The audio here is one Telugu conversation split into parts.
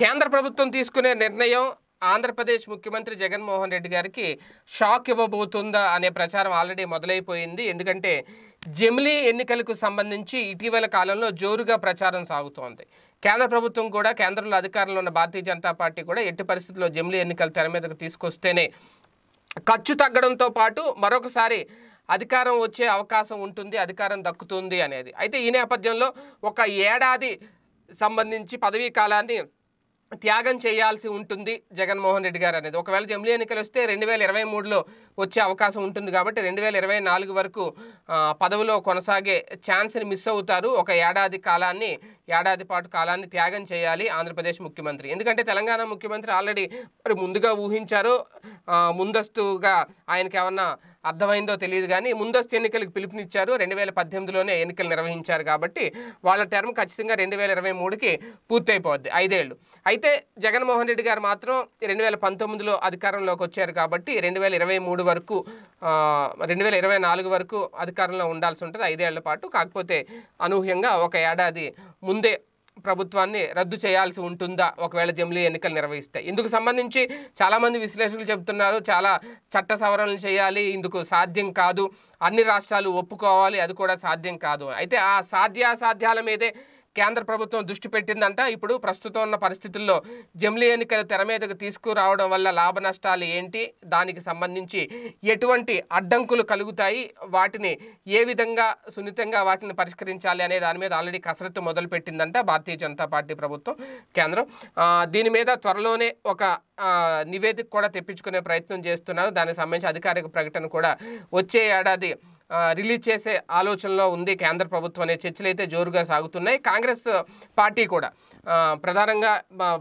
కేంద్ర ప్రభుత్వం తీసుకునే నిర్ణయం ఆంధ్రప్రదేశ్ ముఖ్యమంత్రి జగన్మోహన్ రెడ్డి గారికి షాక్ ఇవ్వబోతుందా అనే ప్రచారం ఆల్రెడీ మొదలైపోయింది ఎందుకంటే జమిలీ ఎన్నికలకు సంబంధించి ఇటీవల కాలంలో జోరుగా ప్రచారం సాగుతోంది కేంద్ర ప్రభుత్వం కూడా కేంద్రంలో అధికారంలో ఉన్న భారతీయ జనతా పార్టీ కూడా ఎట్టి పరిస్థితుల్లో జమిలీ ఎన్నికలు తెర మీదకు తీసుకొస్తేనే ఖర్చు తగ్గడంతో పాటు మరొకసారి అధికారం వచ్చే అవకాశం ఉంటుంది అధికారం దక్కుతుంది అనేది అయితే ఈ నేపథ్యంలో ఒక ఏడాది సంబంధించి పదవీ కాలాన్ని త్యాగం చేయాల్సి ఉంటుంది జగన్మోహన్ రెడ్డి గారు అనేది ఒకవేళ జమిలీ ఎన్నికలు వస్తే రెండు వేల ఇరవై మూడులో వచ్చే అవకాశం ఉంటుంది కాబట్టి రెండు వేల ఇరవై నాలుగు వరకు పదవిలో కొనసాగే ఛాన్స్ని మిస్ అవుతారు ఒక ఏడాది కాలాన్ని ఏడాది పాటు కాలాన్ని త్యాగం చేయాలి ఆంధ్రప్రదేశ్ ముఖ్యమంత్రి ఎందుకంటే తెలంగాణ ముఖ్యమంత్రి ఆల్రెడీ మరి ముందుగా ఊహించారు ముందస్తుగా ఆయనకి ఏమన్నా అర్థమైందో తెలియదు కానీ ముందస్తు ఎన్నికలకు పిలుపునిచ్చారు రెండు వేల పద్దెనిమిదిలోనే ఎన్నికలు నిర్వహించారు కాబట్టి వాళ్ళ టర్మ్ ఖచ్చితంగా రెండు వేల ఇరవై మూడుకి పూర్తయిపోద్ది ఐదేళ్ళు అయితే జగన్మోహన్ రెడ్డి గారు మాత్రం రెండు వేల పంతొమ్మిదిలో అధికారంలోకి వచ్చారు కాబట్టి రెండు వేల ఇరవై మూడు వరకు రెండు వేల ఇరవై నాలుగు వరకు అధికారంలో ఉండాల్సి ఉంటుంది ఐదేళ్ల పాటు కాకపోతే అనూహ్యంగా ఒక ఏడాది ముందు ముందే ప్రభుత్వాన్ని రద్దు చేయాల్సి ఉంటుందా ఒకవేళ జమిలీ ఎన్నికలు నిర్వహిస్తే ఇందుకు సంబంధించి చాలామంది విశ్లేషకులు చెబుతున్నారు చాలా చట్ట సవరణలు చేయాలి ఇందుకు సాధ్యం కాదు అన్ని రాష్ట్రాలు ఒప్పుకోవాలి అది కూడా సాధ్యం కాదు అయితే ఆ సాధ్యాసాధ్యాల మీదే కేంద్ర ప్రభుత్వం దృష్టి పెట్టిందంట ఇప్పుడు ప్రస్తుతం ఉన్న పరిస్థితుల్లో జమిలీ ఎన్నికలు తెర మీదకు తీసుకురావడం వల్ల లాభ నష్టాలు ఏంటి దానికి సంబంధించి ఎటువంటి అడ్డంకులు కలుగుతాయి వాటిని ఏ విధంగా సున్నితంగా వాటిని పరిష్కరించాలి అనే దాని మీద ఆల్రెడీ కసరత్తు మొదలుపెట్టిందంట భారతీయ జనతా పార్టీ ప్రభుత్వం కేంద్రం దీని మీద త్వరలోనే ఒక నివేదిక కూడా తెప్పించుకునే ప్రయత్నం చేస్తున్నారు దానికి సంబంధించి అధికారిక ప్రకటన కూడా వచ్చే ఏడాది రిలీజ్ చేసే ఆలోచనలో ఉంది కేంద్ర ప్రభుత్వం అనే చర్చలు అయితే జోరుగా సాగుతున్నాయి కాంగ్రెస్ పార్టీ కూడా ప్రధానంగా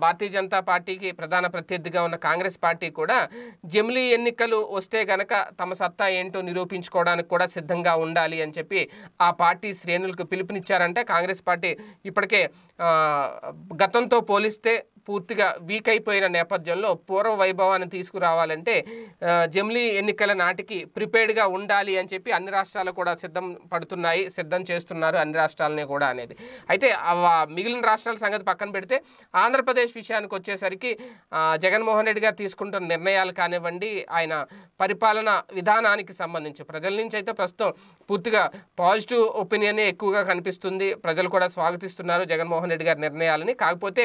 భారతీయ జనతా పార్టీకి ప్రధాన ప్రత్యర్థిగా ఉన్న కాంగ్రెస్ పార్టీ కూడా జమిలీ ఎన్నికలు వస్తే గనక తమ సత్తా ఏంటో నిరూపించుకోవడానికి కూడా సిద్ధంగా ఉండాలి అని చెప్పి ఆ పార్టీ శ్రేణులకు పిలుపునిచ్చారంటే కాంగ్రెస్ పార్టీ ఇప్పటికే గతంతో పోలిస్తే పూర్తిగా వీక్ అయిపోయిన నేపథ్యంలో పూర్వ వైభవాన్ని తీసుకురావాలంటే జమిలీ ఎన్నికల నాటికి ప్రిపేర్డ్గా ఉండాలి అని చెప్పి అన్ని రాష్ట్రాలు కూడా సిద్ధం పడుతున్నాయి సిద్ధం చేస్తున్నారు అన్ని రాష్ట్రాలని కూడా అనేది అయితే మిగిలిన రాష్ట్రాల సంగతి పక్కన పెడితే ఆంధ్రప్రదేశ్ విషయానికి వచ్చేసరికి జగన్మోహన్ రెడ్డి గారు తీసుకుంటున్న నిర్ణయాలు కానివ్వండి ఆయన పరిపాలన విధానానికి సంబంధించి ప్రజల నుంచి అయితే ప్రస్తుతం పూర్తిగా పాజిటివ్ ఒపీనియనే ఎక్కువగా కనిపిస్తుంది ప్రజలు కూడా స్వాగతిస్తున్నారు జగన్మోహన్ రెడ్డి గారి నిర్ణయాలని కాకపోతే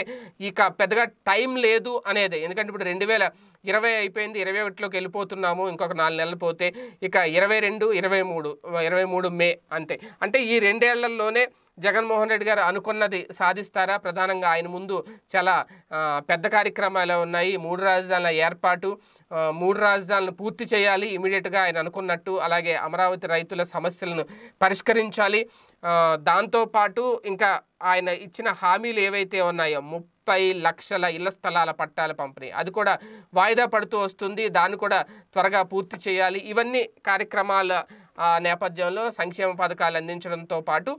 ఇక పెద్ద పెద్దగా టైం లేదు అనేది ఎందుకంటే ఇప్పుడు రెండు వేల ఇరవై అయిపోయింది ఇరవై ఒకటిలోకి వెళ్ళిపోతున్నాము ఇంకొక నాలుగు నెలలు పోతే ఇక ఇరవై రెండు ఇరవై మూడు ఇరవై మూడు మే అంతే అంటే ఈ రెండేళ్లలోనే జగన్మోహన్ రెడ్డి గారు అనుకున్నది సాధిస్తారా ప్రధానంగా ఆయన ముందు చాలా పెద్ద కార్యక్రమాలు ఉన్నాయి మూడు రాజధానుల ఏర్పాటు మూడు రాజధానులు పూర్తి చేయాలి ఇమీడియట్గా ఆయన అనుకున్నట్టు అలాగే అమరావతి రైతుల సమస్యలను పరిష్కరించాలి దాంతోపాటు ఇంకా ఆయన ఇచ్చిన హామీలు ఏవైతే ఉన్నాయో ముప్పై లక్షల ఇళ్ల స్థలాల పట్టాల పంపిణీ అది కూడా వాయిదా పడుతూ వస్తుంది దాన్ని కూడా త్వరగా పూర్తి చేయాలి ఇవన్నీ కార్యక్రమాల నేపథ్యంలో సంక్షేమ పథకాలు అందించడంతో పాటు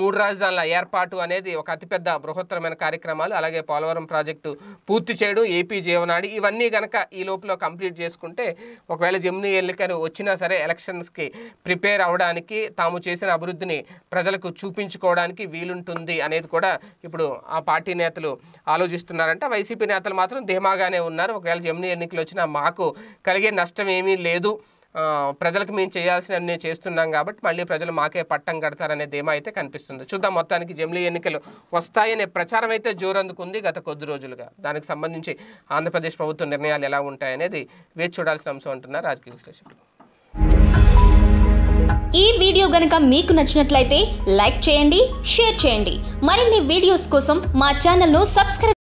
మూడు రాజధానుల ఏర్పాటు అనేది ఒక అతిపెద్ద బృహత్తరమైన కార్యక్రమాలు అలాగే పోలవరం ప్రాజెక్టు పూర్తి చేయడం ఏపీ జీవనాడి ఇవన్నీ కనుక ఈ లోపల కంప్లీట్ చేసుకుంటే ఒకవేళ జమిని ఎన్నికలు వచ్చినా సరే ఎలక్షన్స్కి ప్రిపేర్ అవడానికి తాము చేసిన అభివృద్ధిని ప్రజలకు చూపించుకోవడానికి వీలుంటుంది అనేది కూడా ఇప్పుడు ఆ పార్టీ నేతలు ఆలోచిస్తున్నారంట వైసీపీ నేతలు మాత్రం ధీమాగానే ఉన్నారు ఒకవేళ జమిని ఎన్నికలు వచ్చినా మాకు కలిగే నష్టం ఏమీ లేదు ప్రజలకు మేము చేయాల్సినవి చేస్తున్నాం కాబట్టి మళ్ళీ ప్రజలు మాకే పట్టం కడతారనే ధీమా అయితే కనిపిస్తుంది చూద్దాం మొత్తానికి జమిలీ ఎన్నికలు వస్తాయనే ప్రచారం అయితే జోరందుకుంది గత కొద్ది రోజులుగా దానికి సంబంధించి ఆంధ్రప్రదేశ్ ప్రభుత్వ నిర్ణయాలు ఎలా ఉంటాయనేది వేచి చూడాల్సిన అంశం అంటున్నారు రాజకీయ విశ్లేషకులు ఈ వీడియో గనక మీకు నచ్చినట్లయితే లైక్ చేయండి షేర్ చేయండి మరిన్ని వీడియోస్ కోసం మా ఛానల్ను సబ్స్క్రైబ్